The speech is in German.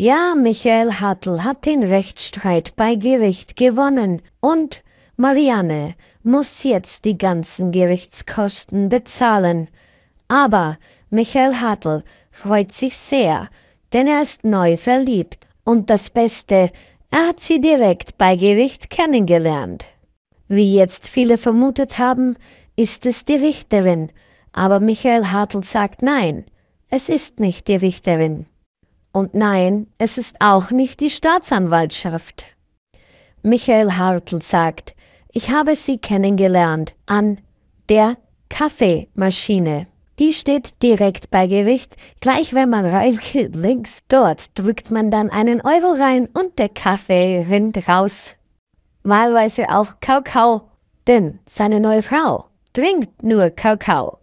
Ja, Michael Hartl hat den Rechtsstreit bei Gericht gewonnen und Marianne muss jetzt die ganzen Gerichtskosten bezahlen. Aber Michael Hartl freut sich sehr, denn er ist neu verliebt und das Beste, er hat sie direkt bei Gericht kennengelernt. Wie jetzt viele vermutet haben, ist es die Richterin, aber Michael Hartl sagt nein, es ist nicht die Richterin. Und nein, es ist auch nicht die Staatsanwaltschaft. Michael Hartl sagt, ich habe sie kennengelernt an der Kaffeemaschine. Die steht direkt bei Gewicht. Gleich wenn man reingeht links, dort drückt man dann einen Euro rein und der Kaffee rinnt raus. Wahlweise auch Kakao, denn seine neue Frau trinkt nur Kakao.